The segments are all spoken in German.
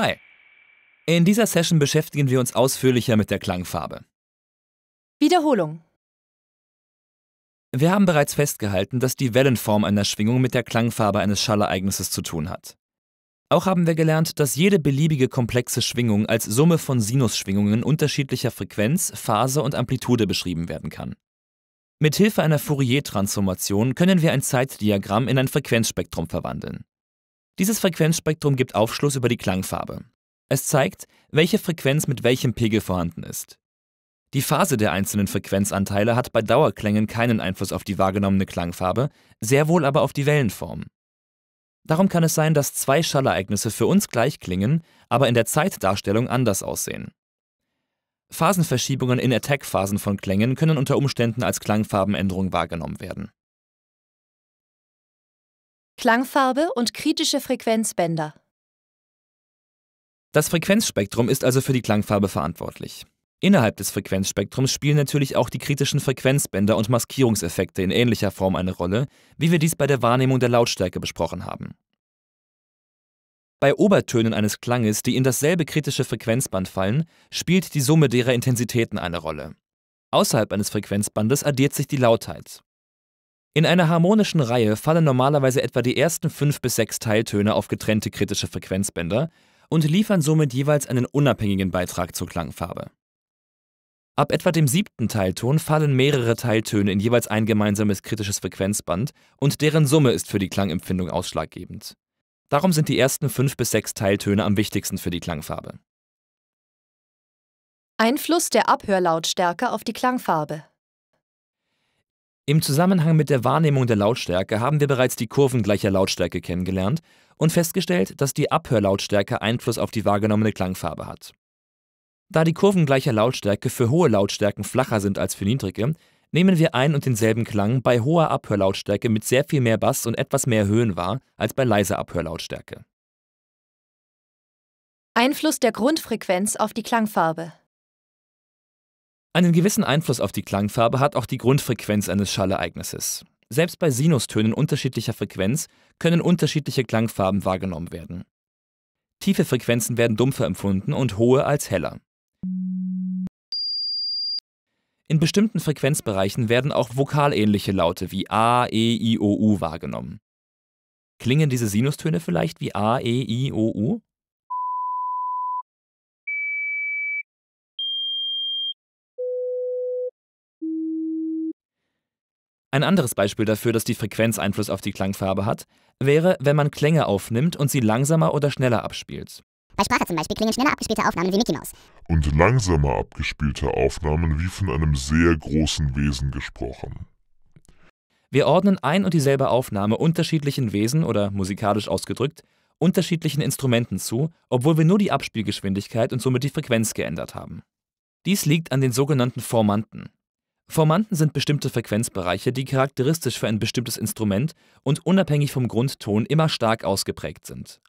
Hi! In dieser Session beschäftigen wir uns ausführlicher mit der Klangfarbe. Wiederholung. Wir haben bereits festgehalten, dass die Wellenform einer Schwingung mit der Klangfarbe eines Schallereignisses zu tun hat. Auch haben wir gelernt, dass jede beliebige komplexe Schwingung als Summe von Sinusschwingungen unterschiedlicher Frequenz, Phase und Amplitude beschrieben werden kann. Mithilfe einer Fourier-Transformation können wir ein Zeitdiagramm in ein Frequenzspektrum verwandeln. Dieses Frequenzspektrum gibt Aufschluss über die Klangfarbe. Es zeigt, welche Frequenz mit welchem Pegel vorhanden ist. Die Phase der einzelnen Frequenzanteile hat bei Dauerklängen keinen Einfluss auf die wahrgenommene Klangfarbe, sehr wohl aber auf die Wellenform. Darum kann es sein, dass zwei Schallereignisse für uns gleich klingen, aber in der Zeitdarstellung anders aussehen. Phasenverschiebungen in Attack-Phasen von Klängen können unter Umständen als Klangfarbenänderung wahrgenommen werden. Klangfarbe und kritische Frequenzbänder. Das Frequenzspektrum ist also für die Klangfarbe verantwortlich. Innerhalb des Frequenzspektrums spielen natürlich auch die kritischen Frequenzbänder und Maskierungseffekte in ähnlicher Form eine Rolle, wie wir dies bei der Wahrnehmung der Lautstärke besprochen haben. Bei Obertönen eines Klanges, die in dasselbe kritische Frequenzband fallen, spielt die Summe derer Intensitäten eine Rolle. Außerhalb eines Frequenzbandes addiert sich die Lautheit. In einer harmonischen Reihe fallen normalerweise etwa die ersten fünf bis sechs Teiltöne auf getrennte kritische Frequenzbänder und liefern somit jeweils einen unabhängigen Beitrag zur Klangfarbe. Ab etwa dem siebten Teilton fallen mehrere Teiltöne in jeweils ein gemeinsames kritisches Frequenzband und deren Summe ist für die Klangempfindung ausschlaggebend. Darum sind die ersten fünf bis sechs Teiltöne am wichtigsten für die Klangfarbe. Einfluss der Abhörlautstärke auf die Klangfarbe. Im Zusammenhang mit der Wahrnehmung der Lautstärke haben wir bereits die Kurven gleicher Lautstärke kennengelernt und festgestellt, dass die Abhörlautstärke Einfluss auf die wahrgenommene Klangfarbe hat. Da die Kurven gleicher Lautstärke für hohe Lautstärken flacher sind als für niedrige, nehmen wir ein und denselben Klang bei hoher Abhörlautstärke mit sehr viel mehr Bass und etwas mehr Höhen wahr als bei leiser Abhörlautstärke. Einfluss der Grundfrequenz auf die Klangfarbe. Einen gewissen Einfluss auf die Klangfarbe hat auch die Grundfrequenz eines Schallereignisses. Selbst bei Sinustönen unterschiedlicher Frequenz können unterschiedliche Klangfarben wahrgenommen werden. Tiefe Frequenzen werden dumpfer empfunden und hohe als heller. In bestimmten Frequenzbereichen werden auch vokalähnliche Laute wie A, E, I, O, U wahrgenommen. Klingen diese Sinustöne vielleicht wie A, E, I, O, U? Ein anderes Beispiel dafür, dass die Frequenz Einfluss auf die Klangfarbe hat, wäre, wenn man Klänge aufnimmt und sie langsamer oder schneller abspielt. Bei Sprache zum Beispiel klingen schneller abgespielte Aufnahmen wie Mickey Mouse. Und langsamer abgespielte Aufnahmen wie von einem sehr großen Wesen gesprochen. Wir ordnen ein und dieselbe Aufnahme unterschiedlichen Wesen oder musikalisch ausgedrückt unterschiedlichen Instrumenten zu, obwohl wir nur die Abspielgeschwindigkeit und somit die Frequenz geändert haben. Dies liegt an den sogenannten Formanten, Formanten sind bestimmte Frequenzbereiche, die charakteristisch für ein bestimmtes Instrument und unabhängig vom Grundton immer stark ausgeprägt sind.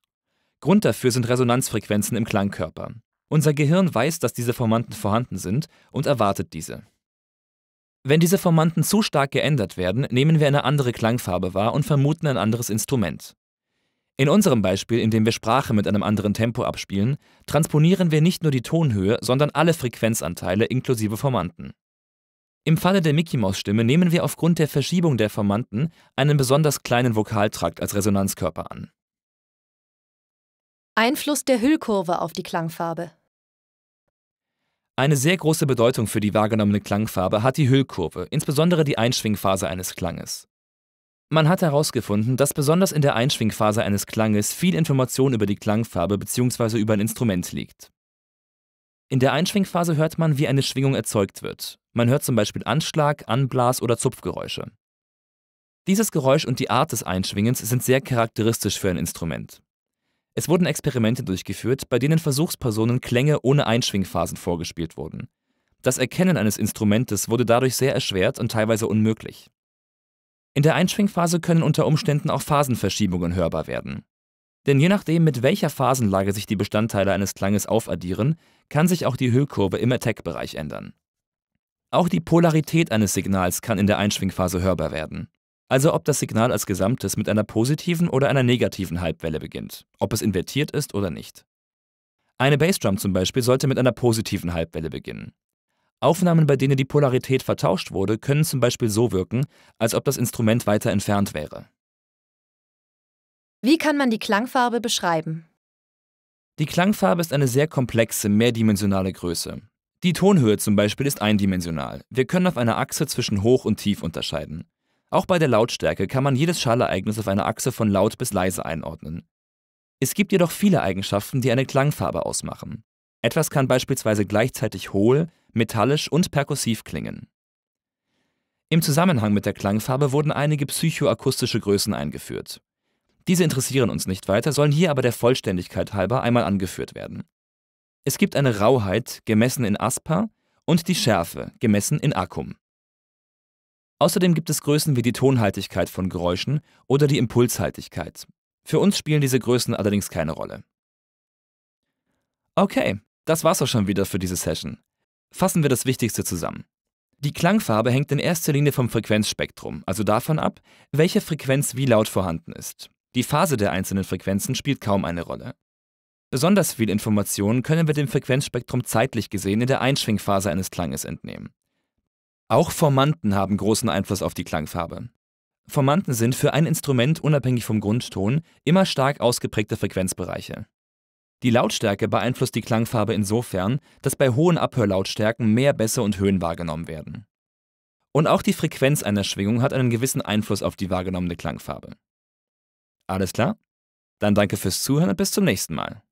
Grund dafür sind Resonanzfrequenzen im Klangkörper. Unser Gehirn weiß, dass diese Formanten vorhanden sind und erwartet diese. Wenn diese Formanten zu stark geändert werden, nehmen wir eine andere Klangfarbe wahr und vermuten ein anderes Instrument. In unserem Beispiel, in dem wir Sprache mit einem anderen Tempo abspielen, transponieren wir nicht nur die Tonhöhe, sondern alle Frequenzanteile inklusive Formanten. Im Falle der Mickey-Maus-Stimme nehmen wir aufgrund der Verschiebung der Formanten einen besonders kleinen Vokaltrakt als Resonanzkörper an. Einfluss der Hüllkurve auf die Klangfarbe. Eine sehr große Bedeutung für die wahrgenommene Klangfarbe hat die Hüllkurve, insbesondere die Einschwingphase eines Klanges. Man hat herausgefunden, dass besonders in der Einschwingphase eines Klanges viel Information über die Klangfarbe bzw. über ein Instrument liegt. In der Einschwingphase hört man, wie eine Schwingung erzeugt wird. Man hört zum Beispiel Anschlag, Anblas- oder Zupfgeräusche. Dieses Geräusch und die Art des Einschwingens sind sehr charakteristisch für ein Instrument. Es wurden Experimente durchgeführt, bei denen Versuchspersonen Klänge ohne Einschwingphasen vorgespielt wurden. Das Erkennen eines Instrumentes wurde dadurch sehr erschwert und teilweise unmöglich. In der Einschwingphase können unter Umständen auch Phasenverschiebungen hörbar werden. Denn je nachdem, mit welcher Phasenlage sich die Bestandteile eines Klanges aufaddieren, kann sich auch die Hüllkurve im Attack-Bereich ändern. Auch die Polarität eines Signals kann in der Einschwingphase hörbar werden. Also ob das Signal als Gesamtes mit einer positiven oder einer negativen Halbwelle beginnt, ob es invertiert ist oder nicht. Eine Bassdrum zum Beispiel sollte mit einer positiven Halbwelle beginnen. Aufnahmen, bei denen die Polarität vertauscht wurde, können zum Beispiel so wirken, als ob das Instrument weiter entfernt wäre. Wie kann man die Klangfarbe beschreiben? Die Klangfarbe ist eine sehr komplexe, mehrdimensionale Größe. Die Tonhöhe zum Beispiel ist eindimensional. Wir können auf einer Achse zwischen hoch und tief unterscheiden. Auch bei der Lautstärke kann man jedes Schallereignis auf einer Achse von laut bis leise einordnen. Es gibt jedoch viele Eigenschaften, die eine Klangfarbe ausmachen. Etwas kann beispielsweise gleichzeitig hohl, metallisch und perkussiv klingen. Im Zusammenhang mit der Klangfarbe wurden einige psychoakustische Größen eingeführt. Diese interessieren uns nicht weiter, sollen hier aber der Vollständigkeit halber einmal angeführt werden. Es gibt eine Rauheit, gemessen in Aspa, und die Schärfe, gemessen in Akkum. Außerdem gibt es Größen wie die Tonhaltigkeit von Geräuschen oder die Impulshaltigkeit. Für uns spielen diese Größen allerdings keine Rolle. Okay, das war's auch schon wieder für diese Session. Fassen wir das Wichtigste zusammen. Die Klangfarbe hängt in erster Linie vom Frequenzspektrum, also davon ab, welche Frequenz wie laut vorhanden ist. Die Phase der einzelnen Frequenzen spielt kaum eine Rolle. Besonders viel Informationen können wir dem Frequenzspektrum zeitlich gesehen in der Einschwingphase eines Klanges entnehmen. Auch Formanten haben großen Einfluss auf die Klangfarbe. Formanten sind für ein Instrument unabhängig vom Grundton immer stark ausgeprägte Frequenzbereiche. Die Lautstärke beeinflusst die Klangfarbe insofern, dass bei hohen Abhörlautstärken mehr Bässe und Höhen wahrgenommen werden. Und auch die Frequenz einer Schwingung hat einen gewissen Einfluss auf die wahrgenommene Klangfarbe. Alles klar? Dann danke fürs Zuhören und bis zum nächsten Mal.